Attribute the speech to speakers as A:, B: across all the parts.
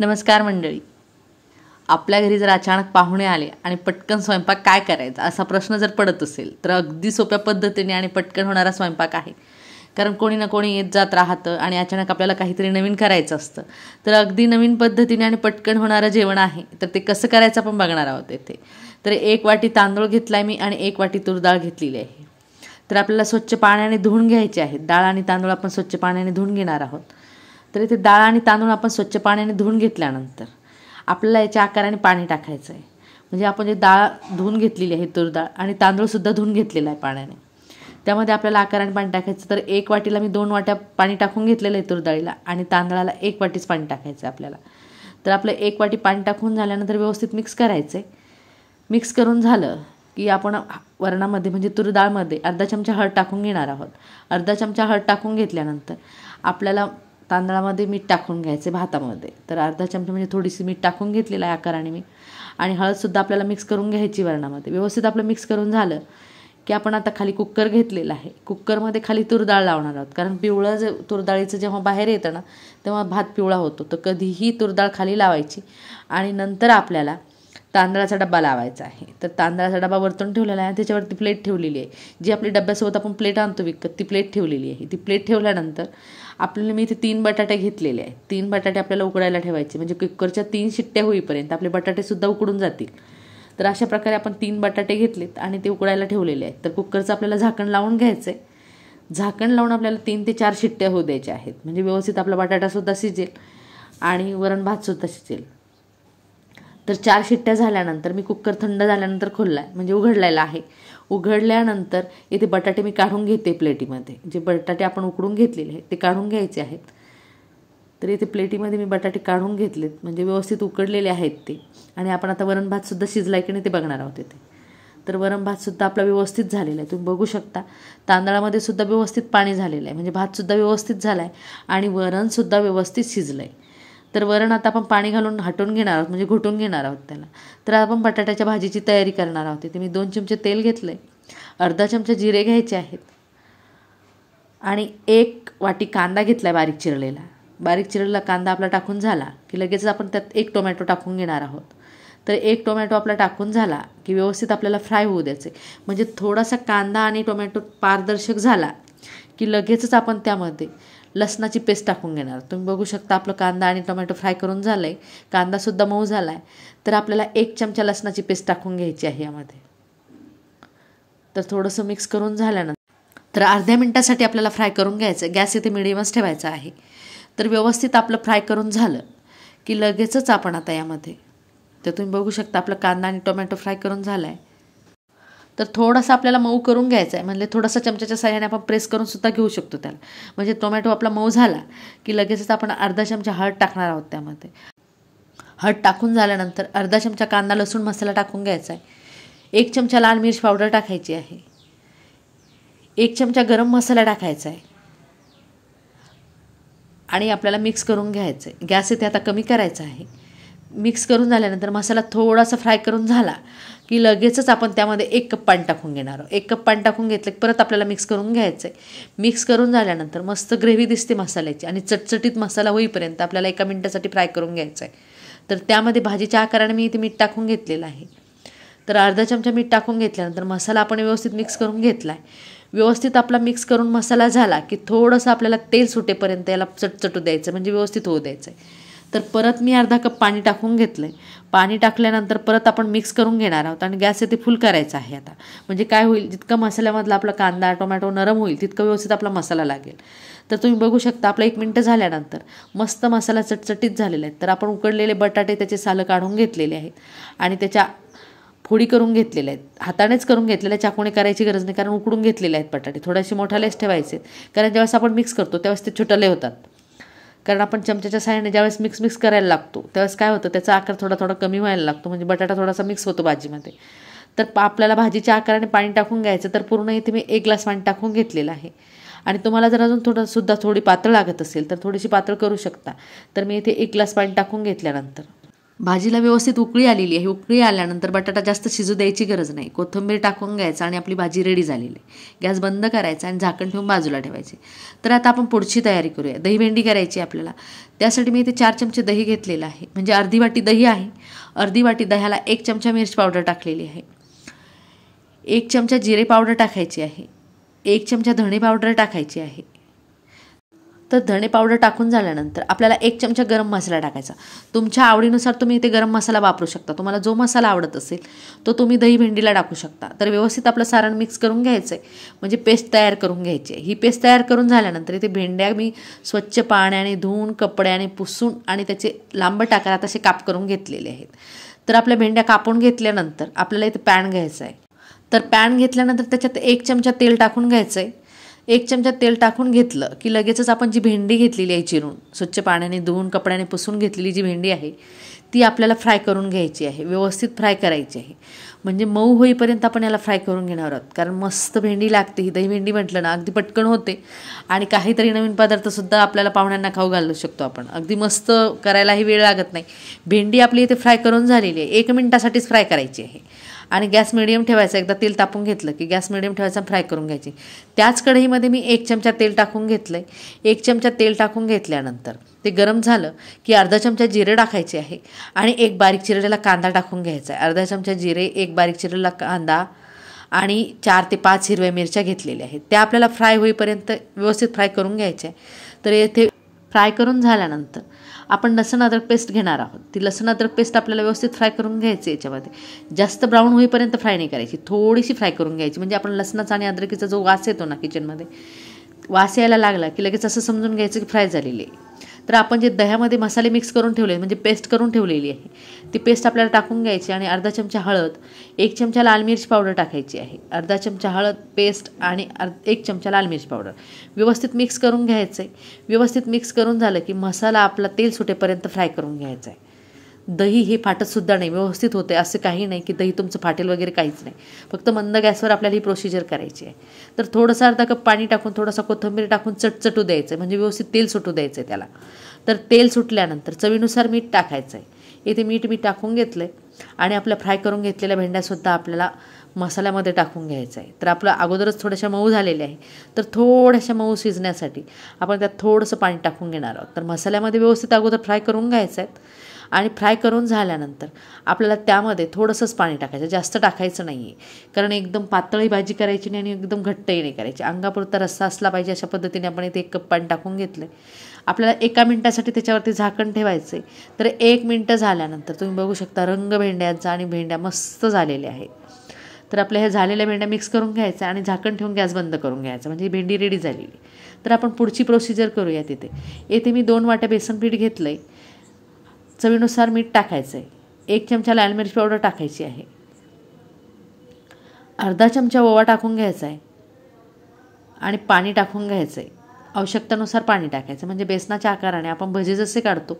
A: नमस्कार मंडळी आपल्या घरी जर अचानक पाहुणे आले आणि पटकन स्वयंपाक काय करायचा असा प्रश्न जर पडत असेल तर अगदी सोप्या पद्धतीने आणि पटकन होणारा स्वयंपाक आहे कारण कोणी ना कोणी येत जात राहतं आणि अचानक आपल्याला काहीतरी नवीन करायचं असतं तर अगदी नवीन पद्धतीने आणि पटकन होणारं जेवण आहे तर ते कसं करायचं आपण बघणार आहोत येथे तर एक वाटी तांदूळ घेतला मी आणि एक वाटी तूर डाळ घेतलेली आहे तर आपल्याला स्वच्छ पाण्याने धुवून घ्यायचे आहे डाळ आणि तांदूळ आपण स्वच्छ पाण्याने धुवून घेणार आहोत तर इथे डाळ आणि तांदूळ आपण स्वच्छ पाण्याने धुवून घेतल्यानंतर आपल्याला याच्या आकाराने पाणी टाकायचं आहे म्हणजे आपण जे डाळ धुवून घेतलेली आहे तूर आणि तांदूळसुद्धा धुवून घेतलेला आहे पाण्याने त्यामध्ये आपल्याला आकाराने पाणी टाकायचं तर एक वाटीला मी दोन वाट्या पाणी टाकून घेतलेलं आहे तूर डाळीला आणि तांदळाला एक वाटीच पाणी टाकायचं आहे आपल्याला तर आपलं एक वाटी पाणी टाकून झाल्यानंतर व्यवस्थित मिक्स करायचं आहे मिक्स करून झालं की आपण वरणामध्ये म्हणजे तूर अर्धा चमचा हळद टाकून घेणार आहोत अर्धा चमचा हळद टाकून घेतल्यानंतर आपल्याला तांदळामध्ये मीठ टाकून घ्यायचे भातामध्ये तर अर्धा चमचा म्हणजे थोडीशी मीठ टाकून घेतलेलं आहे आकाराने मी आणि हळदसुद्धा आपल्याला मिक्स करून घ्यायची वरणामध्ये व्यवस्थित आपलं मिक्स करून झालं की आपण आता खाली कुकर घेतलेला आहे कुकरमध्ये खाली तुरडाळ लावणार आहोत कारण पिवळं जे तुरडाळीचं जेव्हा बाहेर येतं ना तेव्हा भात पिवळा होतो तर कधीही तुरडाळ खाली लावायची आणि नंतर आपल्याला तांदळाचा डब्बा लावायचा आहे तर तांदळाचा डबा वरतून ठेवलेला आहे त्याच्यावरती प्लेट ठेवलेली आहे जी आपली डब्यासोबत आपण प्लेट आणतो विकत ती प्लेट ठेवलेली आहे ती प्लेट ठेवल्यानंतर आपल्याला मी इथे तीन बटाटे घेतलेले आहेत तीन बटाटे आपल्याला उकडायला ठेवायचे म्हणजे कुकरच्या तीन शिट्ट्या होईपर्यंत आपले बटाटेसुद्धा उकडून जातील तर अशा प्रकारे आपण तीन बटाटे घेतलेत आणि ते उकडायला ठेवलेले आहेत तर कुकरचं आपल्याला झाकण लावून घ्यायचं आहे झाकण लावून आपल्याला तीन ते चार शिट्ट्या होऊ द्यायच्या आहेत म्हणजे व्यवस्थित आपला बटाटासुद्धा शिजेल आणि वरण भातसुद्धा शिजेल तर चार शिट्ट्या झाल्यानंतर मी कुकर थंड झाल्यानंतर खोलला आहे म्हणजे उघडलेला आहे उघडल्यानंतर इथे बटाटे मी काढून घेते प्लेटीमध्ये जे बटाटे आपण उकडून घेतलेले आहेत ते काढून घ्यायचे आहेत तर इथे प्लेटीमध्ये मी बटाटे काढून घेतलेत म्हणजे व्यवस्थित उकडलेले आहेत ते आणि आपण आता वरण भातसुद्धा शिजलाय की नाही ते बघणार आहोत इथे तर वरण भातसुद्धा आपला व्यवस्थित झालेला आहे तुम्ही बघू शकता तांदळामध्ये सुद्धा व्यवस्थित पाणी झालेलं आहे म्हणजे भातसुद्धा व्यवस्थित झाला आहे आणि वरणसुद्धा व्यवस्थित शिजलं आहे तर वरण आता आपण पाणी घालून हटवून घेणार आहोत म्हणजे घोटून घेणार आहोत त्याला तर आपण बटाट्याच्या भाजीची तयारी करणार आहोत इथे मी दोन चमचे तेल घेतलं आहे अर्धा चमचा जिरे घ्यायचे आहेत आणि एक वाटी कांदा घेतला आहे बारीक चिरलेला बारीक चिरलेला कांदा आपला टाकून झाला की लगेच आपण त्यात एक टोमॅटो टाकून घेणार आहोत तर एक टोमॅटो आपला टाकून झाला की व्यवस्थित आपल्याला फ्राय होऊ द्यायचे म्हणजे थोडासा कांदा आणि टोमॅटो पारदर्शक झाला की लगेचच आपण त्यामध्ये लसणाची पेस्ट टाकून घेणार तुम्ही बघू शकता आपलं कांदा आणि टोमॅटो फ्राय करून झालं आहे कांदासुद्धा मऊ झाला आहे तर आपल्याला एक चमचा लसणाची पेस्ट टाकून घ्यायची आहे यामध्ये तर थोडंसं मिक्स करून झाल्यानंतर तर अर्ध्या मिनटासाठी आपल्याला फ्राय करून घ्यायचं गॅस इथे मिडियमच ठेवायचा आहे तर व्यवस्थित आपलं फ्राय करून झालं की लगेचच आपण आता यामध्ये तर तुम्ही बघू शकता आपलं कांदा आणि टोमॅटो फ्राय करून झाला आहे तर थोडासा आपल्याला मऊ करून घ्यायचा आहे म्हणजे थोडासा चमच्याच्या साह्याने आपण प्रेस करून सुद्धा घेऊ शकतो त्याला म्हणजे टोमॅटो आपला मऊ झाला की लगेचच आपण अर्धा चमचा हळद टाकणार आहोत त्यामध्ये हळद टाकून झाल्यानंतर अर्धा चमचा कांदा लसूण मसाला टाकून घ्यायचा आहे एक चमचा लाल मिरच पावडर टाकायची आहे एक चमचा गरम मसाला टाकायचा आहे आणि आपल्याला मिक्स करून घ्यायचं आहे गॅस इथे आता कमी करायचा आहे मिक्स करून झाल्यानंतर मसाला थोडासा फ्राय करून झाला की लगेचच आपण त्यामध्ये एक कप पाणी टाकून घेणार आहोत एक कप पाणी टाकून घेतलं की परत आपल्याला मिक्स करून घ्यायचं आहे मिक्स करून झाल्यानंतर मस्त ग्रेव्ही दिसते मसाल्याची आणि चटचटीत मसाला होईपर्यंत आपल्याला एका मिनटासाठी फ्राय करून घ्यायचं आहे तर त्यामध्ये भाजीच्या आकाराने मी इथे मीठ टाकून घेतलेलं आहे तर अर्धा चमचा मीठ टाकून घेतल्यानंतर मसाला आपण व्यवस्थित मिक्स करून घेतला आहे व्यवस्थित आपला मिक्स करून मसाला झाला की थोडंसं आपल्याला तेल सुटेपर्यंत याला चटचटू द्यायचं म्हणजे व्यवस्थित होऊ द्यायचं आहे तर परत मी अर्धा कप पाणी टाकून घेतलं आहे पाणी टाकल्यानंतर परत आपण मिक्स करून घेणार आहोत आणि गॅस येथे फुल करायचा आहे आता म्हणजे काय होईल जितकं मसाल्यामधला आपला कांदा टोमॅटो नरम होईल तितकं व्यवस्थित आपला मसाला लागेल तर तुम्ही बघू शकता आपला एक मिनटं झाल्यानंतर मस्त मसाला चटचटीत झालेला आहे तर आपण उकडलेले बटाटे त्याचे सालं काढून घेतलेले आहेत आणि त्याच्या फोडी करून घेतलेल्या आहेत हातानेच करून घेतलेल्या चाकूने करायची गरज नाही कारण उकडून घेतलेले आहेत बटाटे थोडेसे मोठालेच ठेवायचे आहेत कारण ज्यावेळेस आपण मिक्स करतो त्यावेळेस ते छुटले होतात कारण आपण चमच्याच्या साह्याने ज्यावेळेस मिक्स मिक्स करायला लागतो त्यावेळेस काय होतं त्याचा आकार थोडा थोडा कमी व्हायला लागतो म्हणजे बटाटा थोडासा मिक्स होतो भाजीमध्ये तर आपल्याला भाजीच्या आकाराने पाणी टाकून घ्यायचं तर पूर्ण इथे मी एक ग्लास पाणी टाकून घेतलेलं आहे आणि तुम्हाला जर अजून थोडंसुद्धा थोडी पातळ लागत असेल तर थोडीशी पातळ करू शकता तर मी इथे एक ग्लास पाणी टाकून घेतल्यानंतर भाजीला व्यवस्थित उकळी आलेली आहे उकळी आल्यानंतर बटाटा जास्त शिजू द्यायची गरज नाही कोथिंबीर टाकून घ्यायचं आणि आपली भाजी रेडी झालेली आहे गॅस बंद करायचा आणि झाकण ठेवून बाजूला ठेवायचे तर आता आपण पुढची तयारी करूया दही भेंडी करायची आपल्याला त्यासाठी मी इथे चार चमचे दही घेतलेलं आहे म्हणजे अर्धी वाटी दही आहे अर्धी वाटी दह्याला एक चमचा मिरची पावडर टाकलेली आहे एक चमचा जिरे पावडर टाकायची आहे एक चमचा धणे पावडर टाकायची आहे तर धणे पावडर टाकून झाल्यानंतर आपल्याला एक चमचा गरम मसाला टाकायचा तुमच्या आवडीनुसार तुम्ही इथे गरम मसाला वापरू शकता तुम्हाला जो मसाला आवडत असेल तो तुम्ही दही भेंडीला टाकू शकता तर व्यवस्थित आपलं सारण मिक्स करून घ्यायचं आहे म्हणजे पेस्ट तयार करून घ्यायची आहे ही पेस्ट तयार करून झाल्यानंतर इथे भेंड्या मी स्वच्छ पाण्याने धुवून कपड्याने पुसून आणि त्याचे लांब टाकायला तसे काप करून घेतलेले आहेत तर आपल्या भेंड्या कापून घेतल्यानंतर आपल्याला इथे पॅन घ्यायचं आहे तर पॅन घेतल्यानंतर त्याच्यात एक चमचा तेल टाकून घ्यायचं आहे एक चमचा तेल टाकून घेतलं की लगेचच आपण जी भेंडी घेतलेली आहे चिरून स्वच्छ पाण्याने धुवून कपड्याने पुसून घेतलेली जी भेंडी आहे ती आपल्याला फ्राय करून घ्यायची आहे व्यवस्थित फ्राय करायची आहे म्हणजे मऊ होईपर्यंत आपण याला फ्राय करून घेणार आहोत कारण मस्त भेंडी लागते ही दही भेंडी म्हटलं ना अगदी पटकन होते आणि काहीतरी नवीन पदार्थसुद्धा आपल्याला पाहुण्यांना खाऊ घालू शकतो आपण अगदी मस्त करायलाही वेळ लागत नाही भेंडी आपली इथे फ्राय करून झालेली आहे एक मिनटासाठीच फ्राय करायची आहे आणि गॅस मिडियम ठेवायचा एकदा तेल तापून घेतलं की गॅस मिडियम ठेवायचा फ्राय करून घ्यायची त्याच कढईमध्ये मी एक चमचा तेल टाकून घेतलं आहे एक चमचा तेल टाकून घेतल्यानंतर ते गरम झालं की अर्धा चमचा जिरे टाकायचे आहे आणि एक बारीक चिरलेला कांदा टाकून घ्यायचा आहे अर्धा चमचा जिरे एक बारीक चिरलेला कांदा आणि चार ते पाच हिरव्या मिरच्या घेतलेल्या आहेत त्या आपल्याला फ्राय होईपर्यंत व्यवस्थित फ्राय करून घ्यायच्या आहे तर येथे फ्राय करून झाल्यानंतर आपण लसण अद्रक पेस्ट घेणार आहोत ती लसण अद्रक पेस्ट आपल्याला व्यवस्थित फ्राय करून घ्यायची याच्यामध्ये जास्त ब्राऊन होईपर्यंत फ्राय नाही करायची थोडीशी फ्राय करून घ्यायची म्हणजे आपण लसणाचा आणि अद्रकीचा जो वास येतो ना किचनमध्ये वास यायला लागला की लगेच असं समजून घ्यायचं की फ्राय झालेली आहे तर आपण जे दह्यामध्ये मसाले मिक्स करून ठेवले म्हणजे पेस्ट करून ठेवलेली आहे ती पेस्ट आपल्याला टाकून घ्यायची आणि अर्धा चमचा हळद एक चमचा लाल मिरची पावडर टाकायची आहे अर्धा चमचा हळद पेस्ट आणि अर् एक चमचा लाल मिरची पावडर व्यवस्थित मिक्स करून घ्यायचं आहे व्यवस्थित मिक्स करून झालं की मसाला आपला तेल सुटेपर्यंत फ्राय करून घ्यायचा आहे दही हे फाटतसुद्धा नाही व्यवस्थित होते असं काही नाही की दही तुमचं फाटेल वगैरे काहीच नाही फक्त मंद गॅसवर आपल्याला ही प्रोसिजर करायची आहे तर थोडंसं अर्धा कप पाणी टाकून थोडासा कोथंबीर टाकून चटचटू द्यायचं म्हणजे व्यवस्थित तेल सुटू द्यायचं आहे त्याला तर तेल सुटल्यानंतर चवीनुसार मीठ टाकायचं आहे इथे मीठ मी टाकून घेतलं आहे आणि आपल्या फ्राय करून घेतलेल्या भेंड्यासुद्धा आपल्याला मसाल्यामध्ये टाकून घ्यायचं आहे तर आपलं अगोदरच थोड्याशा मऊ झालेले आहे तर थोड्याशा मऊ शिजण्यासाठी आपण त्यात थोडंसं पाणी टाकून घेणार आहोत तर मसाल्यामध्ये व्यवस्थित अगोदर फ्राय करून घ्यायचं आहे आणि फ्राय करून झाल्यानंतर आपल्याला त्यामध्ये थोडंसंच पाणी टाकायचं जास्त टाकायचं नाही आहे कारण एकदम पातळी भाजी करायची नाही आणि एकदम घट्टही नाही करायची अंगापुरता रस्सा असला पाहिजे अशा पद्धतीने आपण इथे एक कप पाणी टाकून घेतलं आहे आपल्याला एका मिनटासाठी त्याच्यावरती झाकण ठेवायचं आहे तर एक मिनटं झाल्यानंतर तुम्ही बघू शकता रंग भेंड्यांचा आणि भेंड्या मस्त झालेल्या आहेत तर आपल्या ह्या झालेल्या भेंड्या मिक्स करून घ्यायचं आणि झाकण ठेवून गॅस बंद करून घ्यायचं म्हणजे भेंडी रेडी झालेली तर आपण पुढची प्रोसिजर करूया तिथे येथे मी दोन वाट्या बेसन पीठ घेतलं आहे चवीनुसार मीठ टाकायचं आहे एक चमचा लाल मिरची पावडर टाकायची आहे अर्धा चमचा ओवा टाकून घ्यायचा आहे आणि पाणी टाकून घ्यायचं आहे आवश्यकतेनुसार पाणी टाकायचं म्हणजे बेसनाच्या आकाराने आपण भजे जसे काढतो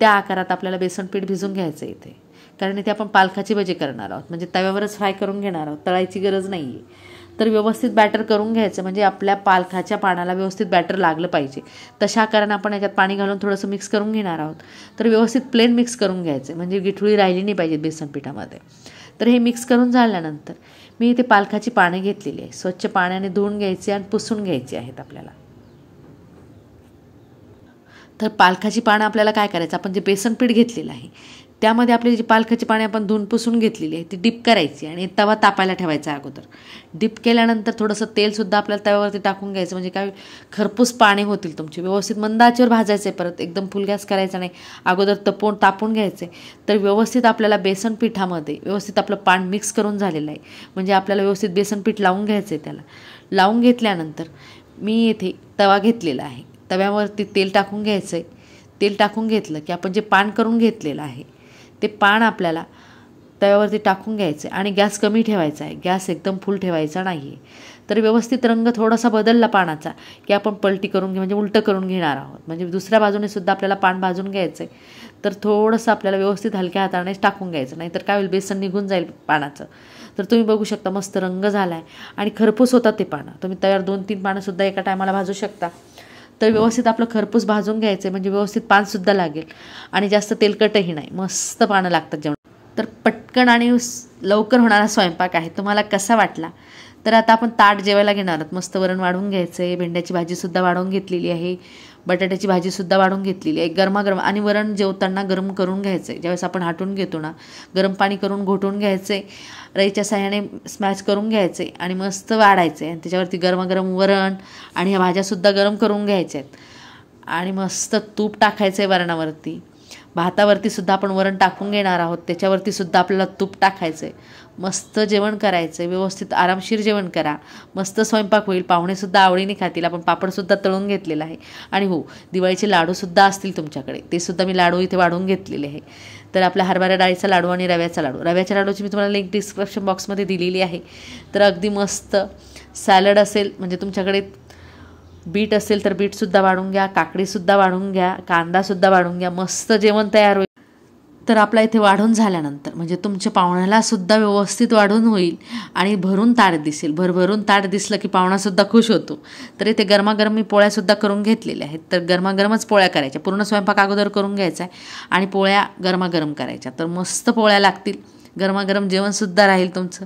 A: त्या आकारात आपल्याला बेसन पीठ भिजून घ्यायचं इथे कारण इथे आपण पालखाची भजी करणार आहोत म्हणजे तव्यावरच फ्राय करून घेणार आहोत तळायची गरज नाहीये तर व्यवस्थित बॅटर करून घ्यायचं म्हणजे आपल्या पालखाच्या पानाला व्यवस्थित बॅटर लागलं पाहिजे तशा कारण आपण याच्यात पाणी घालून थोडंसं मिक्स करून घेणार आहोत तर व्यवस्थित प्लेन मिक्स करून घ्यायचं म्हणजे गिठुळी राहिली नाही पाहिजे बेसन पिठामध्ये तर हे मिक्स करून झाल्यानंतर मी इथे पालखाची पाने घेतलेली आहे स्वच्छ पाण्याने धुवून घ्यायची आणि पुसून घ्यायची आहेत आपल्याला तर पालखाची पानं आपल्याला काय करायचं आपण जे बेसनपीठ घेतलेलं आहे त्यामध्ये आपली जी पालखाची पाणी आपण धुवून पुसून घेतलेली आहे ती डीप करायची आणि तवा तापायला ठेवायचा अगोदर डीप केल्यानंतर थोडंसं तेलसुद्धा आपल्याला तव्यावरती टाकून घ्यायचं म्हणजे काय खरपूस पाणी होतील तुमचे व्यवस्थित मंदाचीवर भाजायचं आहे परत एकदम फुल गॅस करायचा नाही अगोदर तपवून तापून घ्यायचे तर व्यवस्थित आपल्याला बेसन पिठामध्ये व्यवस्थित आपलं पान मिक्स करून झालेलं आहे म्हणजे आपल्याला व्यवस्थित बेसन पीठ लावून घ्यायचं आहे त्याला लावून घेतल्यानंतर मी येथे तवा घेतलेला आहे तव्यावरती तेल टाकून घ्यायचं आहे तेल टाकून घेतलं की आपण जे पान करून घेतलेलं आहे ते पान आपल्याला तव्यावरती टाकून घ्यायचे आणि गॅस कमी ठेवायचा आहे गॅस एकदम फुल ठेवायचा नाही आहे तर व्यवस्थित रंग थोडासा बदलला पानाचा की आपण पलटी करून घे म्हणजे उलटं करून घेणार आहोत म्हणजे दुसऱ्या बाजूने सुद्धा आपल्याला पान भाजून घ्यायचं आहे तर थोडंसं आपल्याला व्यवस्थित हलक्या हाताने टाकून घ्यायचं नाही तर काय होईल बेसन निघून जाईल पानाचं तर तुम्ही बघू शकता मस्त रंग झाला आहे आणि खरपूस होतात ते पानं तुम्ही तयार दोन तीन पानंसुद्धा एका टायमाला भाजू शकता तर व्यवस्थित आपलं खरपूस भाजून घ्यायचं आहे म्हणजे व्यवस्थित पानसुद्धा लागेल आणि जास्त तेलकटही नाही मस्त पानं लागतात जेवण तर पटकन आणि लवकर होणारा स्वयंपाक आहे तुम्हाला कसा वाटला तर आता आपण ताट जेवायला घेणार आहोत मस्त वरण वाढवून घ्यायचं आहे भेंड्याची भाजीसुद्धा वाढवून घेतलेली आहे बटाट्याची भाजीसुद्धा वाढून घेतलेली आहे गरमागरम आणि वरण जेवताना गरम करून घ्यायचं आहे ज्यावेळेस आपण हाटून घेतो ना गरम पाणी करून घोटून घ्यायचे रईच्या साह्याने स्मॅश करून घ्यायचे आणि मस्त वाढायचे आणि त्याच्यावरती गरमागरम वरण आणि ह्या भाज्यासुद्धा गरम करून घ्यायच्या आहेत आणि मस्त तूप टाकायचं आहे वरणावरती भातावरती सुद्धा आपण वरण टाकून घेणार आहोत त्याच्यावरती सुद्धा आपल्याला तूप टाकायचं आहे मस्त जेवण करायचं आहे व्यवस्थित आरामशीर जेवण करा मस्त स्वयंपाक होईल पाहुणेसुद्धा आवडीने खातील आपण पापडसुद्धा तळून घेतलेला आहे आणि हो दिवाळीचे लाडूसुद्धा असतील तुमच्याकडे ते सुद्धा मी लाडू इथे वाढवून घेतलेले आहे तर आपल्या हरभरा डाळीचा लाडू आणि रव्याचा लाडू रव्याच्या लाडूची मी तुम्हाला लिंक डिस्क्रिप्शन बॉक्समध्ये दिलेली आहे तर अगदी मस्त सॅलड असेल म्हणजे तुमच्याकडे बीट असेल तर बीटसुद्धा वाढून घ्या काकडीसुद्धा वाढून घ्या कांदासुद्धा वाढून घ्या मस्त जेवण तयार होईल तर आपला इथे वाढून झाल्यानंतर म्हणजे तुमच्या पाहुण्याला सुद्धा व्यवस्थित वाढून होईल आणि भरून ताट दिसेल भरभरून ताट दिसलं की पाहुणासुद्धा खुश होतो तर इथे गरमागरम मी पोळ्यासुद्धा करून घेतलेल्या आहेत तर गरमागरमच पोळ्या करायच्या पूर्ण स्वयंपाक अगोदर करून घ्यायचा आहे आणि पोळ्या गरमागरम करायच्या तर मस्त पोळ्या लागतील गरमागरम जेवणसुद्धा राहील तुमचं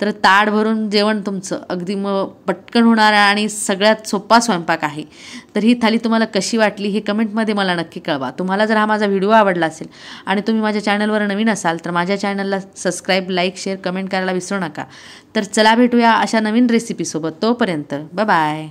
A: तर ताड भरून जेवण तुमचं अगदी मग पटकन होणार आणि सगळ्यात सोपा स्वयंपाक आहे तर ही थाली तुम्हाला कशी वाटली हे कमेंटमध्ये मला नक्की कळवा तुम्हाला जर हा माझा व्हिडिओ आवडला असेल आणि तुम्ही माझ्या चॅनलवर नवीन असाल तर माझ्या चॅनलला सबस्क्राईब लाईक शेअर कमेंट करायला विसरू नका तर चला भेटूया अशा नवीन रेसिपीसोबत तोपर्यंत बाय